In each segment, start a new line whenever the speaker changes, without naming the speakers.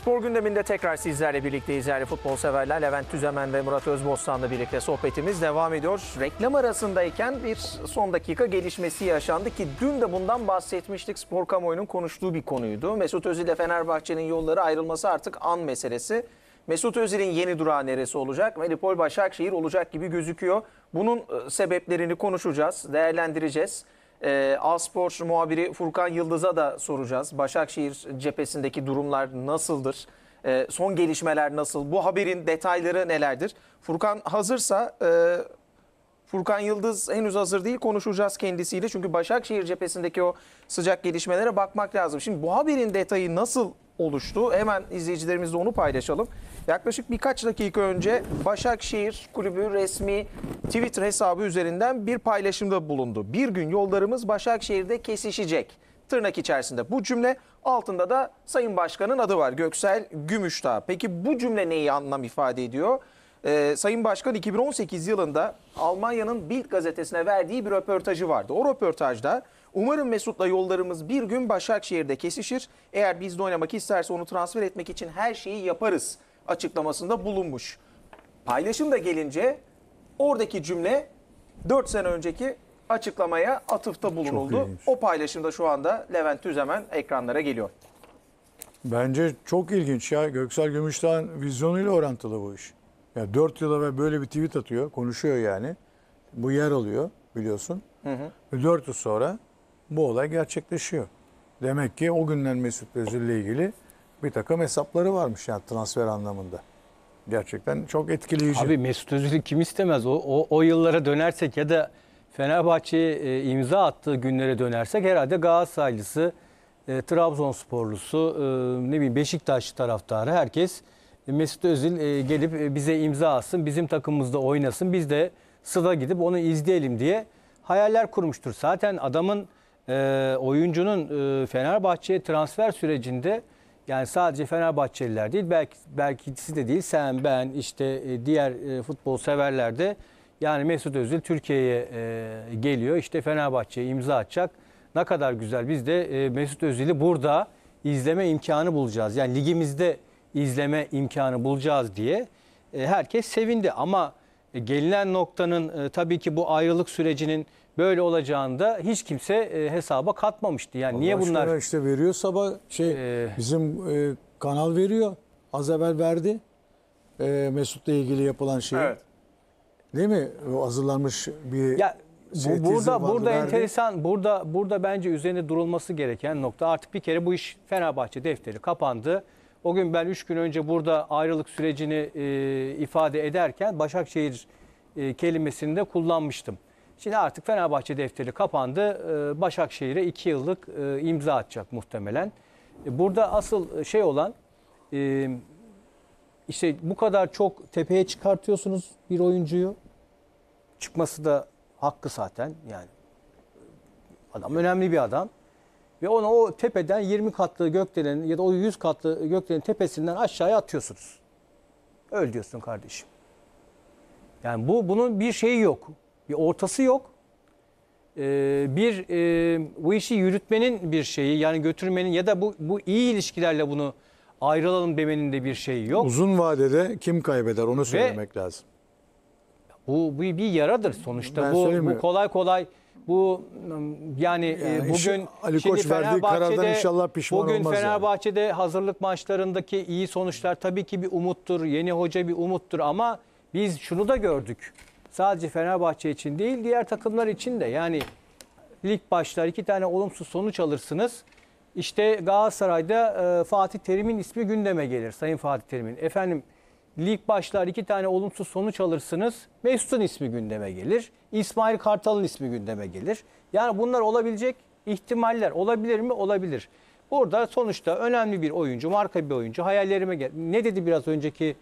Spor gündeminde tekrar sizlerle birlikteyiz. Değerli futbol severler Levent Tüzemen ve Murat Özbostan'la birlikte sohbetimiz devam ediyor. Reklam arasındayken bir son dakika gelişmesi yaşandı ki dün de bundan bahsetmiştik. Spor kamuoyunun konuştuğu bir konuydu. Mesut Özil ile Fenerbahçe'nin yolları ayrılması artık an meselesi. Mesut Özil'in yeni durağı neresi olacak? Melipol Başakşehir olacak gibi gözüküyor. Bunun e, sebeplerini konuşacağız, değerlendireceğiz. E, ee, Aspor muhabiri Furkan Yıldız'a da soracağız. Başakşehir cephesindeki durumlar nasıldır? E, son gelişmeler nasıl? Bu haberin detayları nelerdir? Furkan hazırsa e, Furkan Yıldız henüz hazır değil konuşacağız kendisiyle. Çünkü Başakşehir cephesindeki o sıcak gelişmelere bakmak lazım. Şimdi bu haberin detayı nasıl oluştu. Hemen izleyicilerimizle onu paylaşalım. Yaklaşık birkaç dakika önce Başakşehir Kulübü resmi Twitter hesabı üzerinden bir paylaşımda bulundu. Bir gün yollarımız Başakşehir'de kesişecek. Tırnak içerisinde bu cümle altında da Sayın Başkan'ın adı var Göksel Gümüşdağ. Peki bu cümle neyi anlam ifade ediyor? Ee, Sayın Başkan 2018 yılında Almanya'nın Bild gazetesine verdiği bir röportajı vardı. O röportajda Umarım Mesut'la yollarımız bir gün Başakşehir'de kesişir. Eğer bizde oynamak isterse onu transfer etmek için her şeyi yaparız açıklamasında bulunmuş. Paylaşım da gelince oradaki cümle 4 sene önceki açıklamaya atıfta bulunuldu. O paylaşımda şu anda Levent Tüzemen ekranlara geliyor.
Bence çok ilginç ya. Göksel Gümüştağ'ın vizyonuyla orantılı bu iş. Ya 4 yıla ve böyle bir tweet atıyor, konuşuyor yani. Bu yer alıyor biliyorsun. Hı hı. 4 yıl sonra bu olay gerçekleşiyor. Demek ki o günler Mesut Özil ile ilgili bir takım hesapları varmış yani transfer anlamında. Gerçekten çok etkileyici. Abi
Mesut Özil'i kim istemez? O, o, o yıllara dönersek ya da Fenerbahçe'ye e, imza attığı günlere dönersek herhalde Galatasaraylısı, e, Trabzonsporlusu, e, ne bileyim Beşiktaş taraftarı herkes e, Mesut Özil e, gelip e, bize imza atsın, bizim takımımızda oynasın, biz de sıda gidip onu izleyelim diye hayaller kurmuştur. Zaten adamın e, oyuncunun e, Fenerbahçe'ye transfer sürecinde yani sadece Fenerbahçeliler değil belki belki ikisi de değil sen ben işte e, diğer e, futbol severler de yani Mesut Özil Türkiye'ye e, geliyor işte Fenerbahçe'ye imza atacak. Ne kadar güzel biz de e, Mesut Özil'i burada izleme imkanı bulacağız. Yani ligimizde izleme imkanı bulacağız diye e, herkes sevindi ama e, gelinen noktanın e, tabii ki bu ayrılık sürecinin böyle olacağını da hiç kimse e, hesaba katmamıştı. Yani Allah niye bunlar
işte veriyor sabah şey Ee, bizim e, kanal veriyor. Az evvel verdi. E, Mesut'la ilgili yapılan şey. Evet. Değil mi? hazırlanmış bir ya bu, burada vardı, burada verdi.
enteresan burada burada bence üzerine durulması gereken nokta artık bir kere bu iş Fenerbahçe defteri kapandı. O gün ben 3 gün önce burada ayrılık sürecini e, ifade ederken Başakşehir e, kelimesini de kullanmıştım. Şimdi artık Fenerbahçe defteri kapandı. E, Başakşehir'e 2 yıllık e, imza atacak muhtemelen. E, burada asıl şey olan e, işte bu kadar çok tepeye çıkartıyorsunuz bir oyuncuyu. Çıkması da hakkı zaten yani. Adam önemli bir adam ve ona o tepeden 20 katlı gökdelenin ya da o 100 katlı gökdelenin tepesinden aşağıya atıyorsunuz. Öl diyorsun kardeşim. Yani bu bunun bir şeyi yok. Bir ortası yok. Ee, bir e, bu işi yürütmenin bir şeyi yani götürmenin ya da bu bu iyi ilişkilerle bunu ayrılalım demenin de bir şeyi yok.
Uzun vadede kim kaybeder onu söylemek Ve, lazım.
Bu, bu bir yaradır sonuçta. Ben bu, bu kolay kolay bu yani, e, yani bugün Ali Koç şimdi verdiği karardan inşallah pişman bugün olmaz. Bugün Fenerbahçe'de yani. hazırlık maçlarındaki iyi sonuçlar tabii ki bir umuttur. Yeni hoca bir umuttur ama biz şunu da gördük. Sadece Fenerbahçe için değil diğer takımlar için de yani lig başlar iki tane olumsuz sonuç alırsınız. İşte Galatasaray'da e, Fatih Terim'in ismi gündeme gelir. Sayın Fatih Terim'in. Efendim lig başlar iki tane olumsuz sonuç alırsınız. Mesut'un ismi gündeme gelir. İsmail Kartal'ın ismi gündeme gelir. Yani bunlar olabilecek ihtimaller. Olabilir mi? Olabilir. Burada sonuçta önemli bir oyuncu, marka bir oyuncu. Hayallerime gel. Ne dedi biraz önceki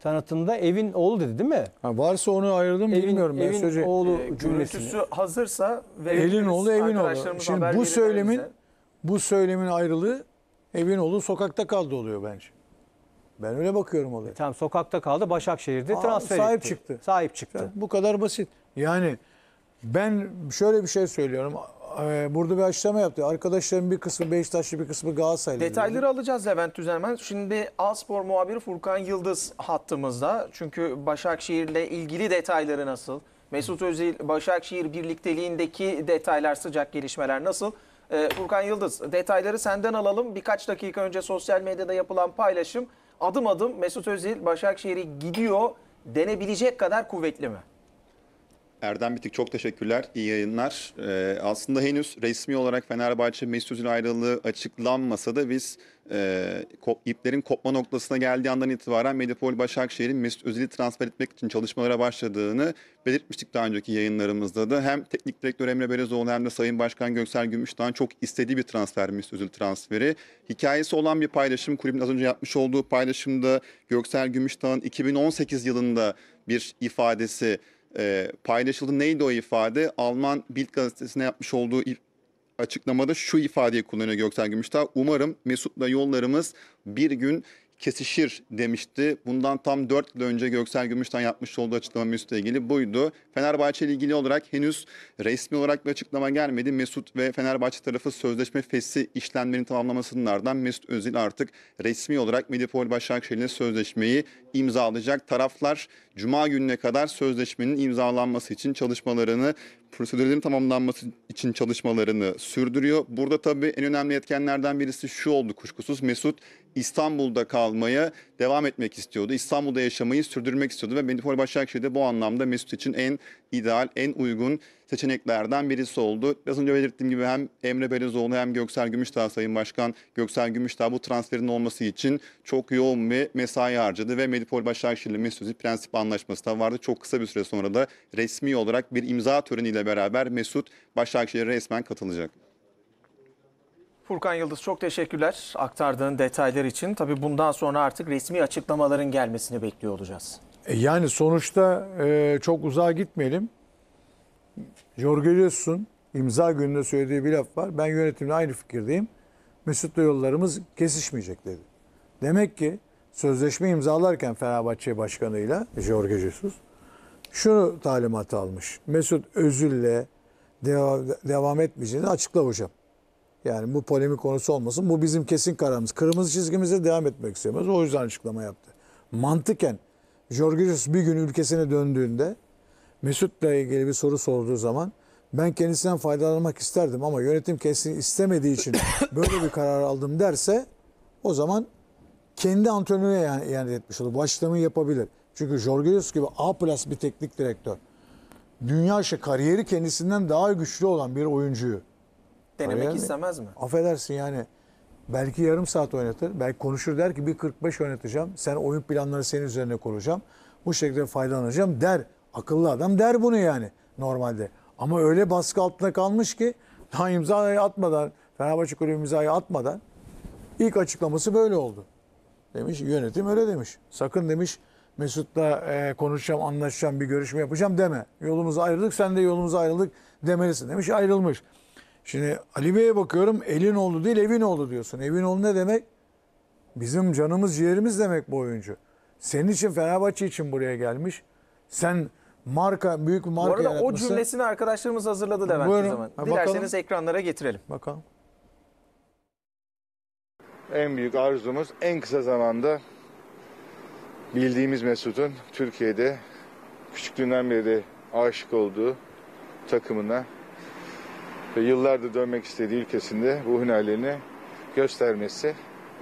tanıtımda? Evin oğlu dedi değil mi? Ha, varsa onu ayırdım evin, bilmiyorum.
Evin ben oğlu e, cümlesi.
hazırsa ve elin oğlu evin oğlu. Şimdi bu söylemin
bu söylemin ayrılığı evin oğlu sokakta kaldı oluyor bence.
Ben öyle bakıyorum olaya. E, tamam sokakta kaldı Başakşehir'de Aa, transfer sahip etti. çıktı. Sahip çıktı. Yani
bu kadar basit. Yani ben şöyle bir şey söylüyorum. E, burada bir açıklama yaptı. Arkadaşların bir kısmı Beşiktaşlı bir kısmı Galatasaraylı. Detayları
dedi. alacağız Levent Düzenmen. Şimdi Aspor muhabiri Furkan Yıldız hattımızda. Çünkü Başakşehir'le ilgili detayları nasıl? Mesut Özil Başakşehir birlikteliğindeki detaylar, sıcak gelişmeler nasıl? E, Furkan Yıldız detayları senden alalım. Birkaç dakika önce sosyal medyada yapılan paylaşım adım adım Mesut Özil Başakşehir'i gidiyor denebilecek kadar kuvvetli mi?
Erdem Bitik çok teşekkürler. İyi yayınlar. Ee, aslında henüz resmi olarak Fenerbahçe Mesut Özil ayrılığı açıklanmasa da biz e, kop, iplerin kopma noktasına geldiği andan itibaren Medipol Başakşehir'in Mesut Özil'i transfer etmek için çalışmalara başladığını belirtmiştik daha önceki yayınlarımızda da. Hem teknik direktör Emre Belezoğlu hem de Sayın Başkan Göksel Gümüştağ'ın çok istediği bir transfer Mesut Özil transferi. Hikayesi olan bir paylaşım kulübün az önce yapmış olduğu paylaşımda Göksel Gümüştağ'ın 2018 yılında bir ifadesi e, paylaşıldı. Neydi o ifade? Alman Bild gazetesine yapmış olduğu açıklamada şu ifadeyi kullanıyor Göksel Gümüştağ. Umarım Mesut'la yollarımız bir gün kesişir demişti. Bundan tam 4 yıl önce Göksel Gümüş'ten yapmış olduğu açıklama Mesut'la ilgili buydu. Fenerbahçe ile ilgili olarak henüz resmi olarak bir açıklama gelmedi. Mesut ve Fenerbahçe tarafı sözleşme fesli işlemlerini tamamlamasının ardından Mesut Özil artık resmi olarak Medipol Başakşehir'le sözleşmeyi imzalayacak. Taraflar Cuma gününe kadar sözleşmenin imzalanması için çalışmalarını prosedürlerin tamamlanması için çalışmalarını sürdürüyor. Burada tabii en önemli etkenlerden birisi şu oldu kuşkusuz. Mesut İstanbul'da kalmaya devam etmek istiyordu. İstanbul'da yaşamayı sürdürmek istiyordu ve Medipol Başakşehir de bu anlamda Mesut için en ideal, en uygun seçeneklerden birisi oldu. Biraz önce belirttiğim gibi hem Emre Belezoğlu hem Göksel Gümüşdağ Sayın Başkan Göksel Gümüşdağ bu transferin olması için çok yoğun bir mesai harcadı ve Medipol Başakşehir'le Mesut'un prensip anlaşması da vardı. Çok kısa bir süre sonra da resmi olarak bir imza töreniyle beraber Mesut Başakşehir'e resmen katılacak.
Furkan Yıldız çok teşekkürler aktardığın detaylar için. Tabii bundan sonra artık resmi açıklamaların gelmesini bekliyor olacağız.
E, yani sonuçta e, çok uzağa gitmeyelim. Jorge Jesus'un imza gününde söylediği bir laf var. Ben yönetimle aynı fikirdeyim. Mesut'la yollarımız kesişmeyecek dedi. Demek ki sözleşme imzalarken Fenerbahçe Başkanı'yla Jorge Jesus şunu talimatı almış. Mesut özülle devam, devam etmeyeceğini açıkla hocam. Yani bu polemik konusu olmasın. Bu bizim kesin kararımız. Kırmızı çizgimize devam etmek istiyoruz. O yüzden açıklama yaptı. Mantıken Jorginhos bir gün ülkesine döndüğünde Mesut'la ilgili bir soru sorduğu zaman ben kendisinden faydalanmak isterdim ama yönetim kesin istemediği için böyle bir karar aldım derse o zaman kendi antrenörüne yani, yani etmiş olur. başlamayı yapabilir. Çünkü Jorginhos gibi A plus bir teknik direktör. Dünya şey kariyeri kendisinden daha güçlü olan bir oyuncuyu
Denemek yani, istemez mi?
Affedersin yani. Belki yarım saat oynatır. Belki konuşur der ki bir 45 oynatacağım. Sen oyun planları senin üzerine kuracağım. Bu şekilde faydalanacağım der. Akıllı adam der bunu yani normalde. Ama öyle baskı altında kalmış ki daha imzayı atmadan, Fenerbahçe kulübü imzayı atmadan ilk açıklaması böyle oldu. Demiş yönetim öyle demiş. Sakın demiş Mesut'la e, konuşacağım, anlaşacağım, bir görüşme yapacağım deme. Yolumuza ayrıldık, sen de yolumuza ayrıldık demelisin demiş. Ayrılmış. Şimdi Ali Bey'e bakıyorum elin oldu değil evin oldu diyorsun. Evin oldu ne demek? Bizim canımız ciğerimiz demek bu oyuncu. Senin için Fenerbahçe için buraya gelmiş. Sen marka
büyük bir marka Bu arada yaratması... o cümlesini arkadaşlarımız hazırladı demek. Buyurun. zaman. Ha, Dilerseniz ekranlara getirelim. Bakalım. En büyük arzumuz en kısa zamanda
bildiğimiz Mesut'un Türkiye'de küçüklüğünden beri aşık olduğu takımına ve yıllardır dönmek istediği ülkesinde bu hünerlerini göstermesi.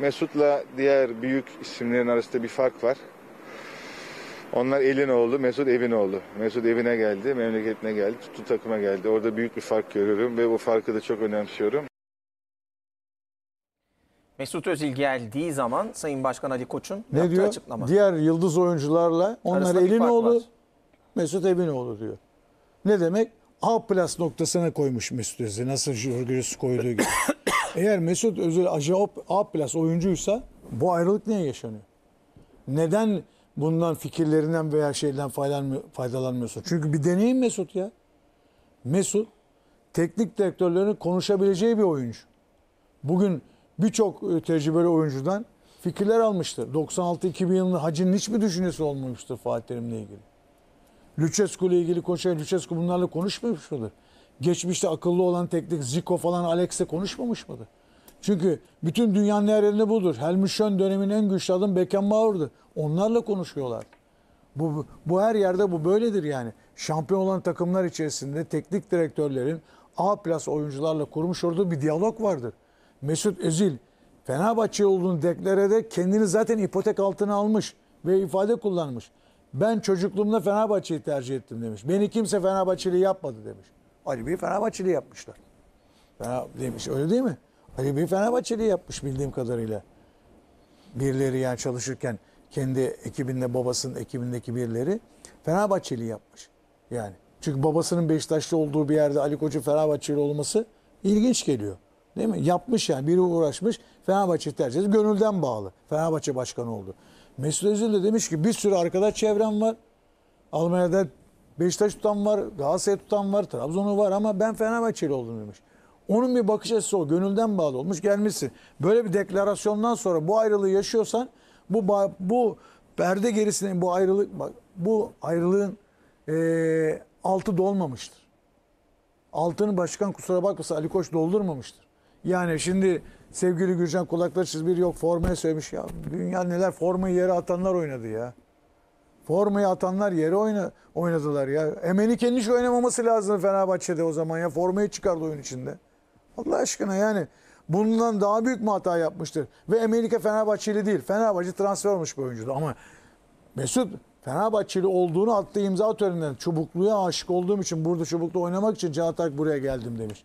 Mesut'la diğer büyük isimlerin arasında bir fark var. Onlar elin oldu, Mesut evin oldu. Mesut evine geldi, memleketine geldi, tuttu takıma geldi. Orada büyük bir fark görüyorum ve bu farkı da çok önemsiyorum.
Mesut Özil geldiği zaman Sayın Başkan Ali Koç'un ne
yaptığı diyor? açıklama. Diğer yıldız oyuncularla onlar elin fark oldu, Mesut evin oldu diyor. Ne demek? A plus noktasına koymuş Mesut Özil. Nasıl Jurgis koyduğu gibi. Eğer Mesut Özil A plus oyuncuysa bu ayrılık niye yaşanıyor? Neden bundan fikirlerinden veya şeyden faydalanmıyorsun? Çünkü bir deneyim Mesut ya. Mesut teknik direktörlerin konuşabileceği bir oyuncu. Bugün birçok e, tecrübeli oyuncudan fikirler almıştır. 96-2000 yılında Hacı'nın mi düşüncesi olmamıştır Fatih Terim'le ilgili. Lucescu ile ilgili koşar. Lucescu bunlarla konuşmamış mıdır? Geçmişte akıllı olan teknik Zico falan Alex'le konuşmamış mıdır? Çünkü bütün dünyanın her yerinde budur. Helmut Schön dönemin en güçlü adam Beckenbauer'dı. Onlarla konuşuyorlar. Bu, bu her yerde bu böyledir yani. Şampiyon olan takımlar içerisinde teknik direktörlerin A plus oyuncularla kurmuş olduğu bir diyalog vardır. Mesut Özil Fenerbahçe olduğunu deklare de kendini zaten ipotek altına almış ve ifade kullanmış. Ben çocukluğumda Fenerbahçe'yi tercih ettim demiş. Beni kimse Fenerbahçeli yapmadı demiş. Ali Bey'i Fenerbahçeli yapmışlar. Fena demiş öyle değil mi? Ali Bey Fenerbahçeli yapmış bildiğim kadarıyla. Birileri yani çalışırken kendi ekibinde babasının ekibindeki birileri Fenerbahçeli yapmış. Yani çünkü babasının Beşiktaşlı olduğu bir yerde Ali Koç'un Fenerbahçeli olması ilginç geliyor. Değil mi? Yapmış yani biri uğraşmış Fenerbahçe tercih etti. Gönülden bağlı. Fenerbahçe başkanı oldu. Mesut Özil de demiş ki bir sürü arkadaş çevrem var. Almanya'da Beşiktaş tutan var, Galatasaray tutan var, Trabzon'u var ama ben Fenerbahçeli oldum demiş. Onun bir bakış açısı o. Gönülden bağlı olmuş gelmişsin. Böyle bir deklarasyondan sonra bu ayrılığı yaşıyorsan bu bu perde gerisine bu ayrılık bu ayrılığın e, altı dolmamıştır. Altını başkan kusura bakmasa Ali Koç doldurmamıştır. Yani şimdi Sevgili Gürcan kulakları siz bir yok formaya sevmiş ya. Dünya neler formayı yere atanlar oynadı ya. Formayı atanlar yere oyna, oynadılar ya. Emenike'nin hiç oynamaması lazım Fenerbahçe'de o zaman ya. Formayı çıkardı oyun içinde. Allah aşkına yani. Bundan daha büyük mü hata yapmıştır? Ve Amerika Fenerbahçeli değil. Fenerbahçe transfer olmuş bir oyuncudu ama Mesut Fenerbahçeli olduğunu attığı imza töreninden çubukluya aşık olduğum için burada çubukta oynamak için Çağatay buraya geldim demiş.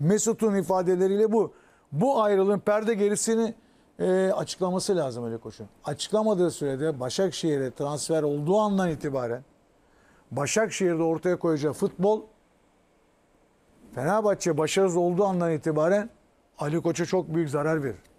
Mesut'un ifadeleriyle bu bu ayrılığın perde gerisini e, açıklaması lazım Ali Koşun. Açıklamadığı sürede Başakşehir'e transfer olduğu andan itibaren Başakşehir'de ortaya koyacağı futbol Fenerbahçe başarısız olduğu andan itibaren Ali Koç'a çok büyük zarar verir.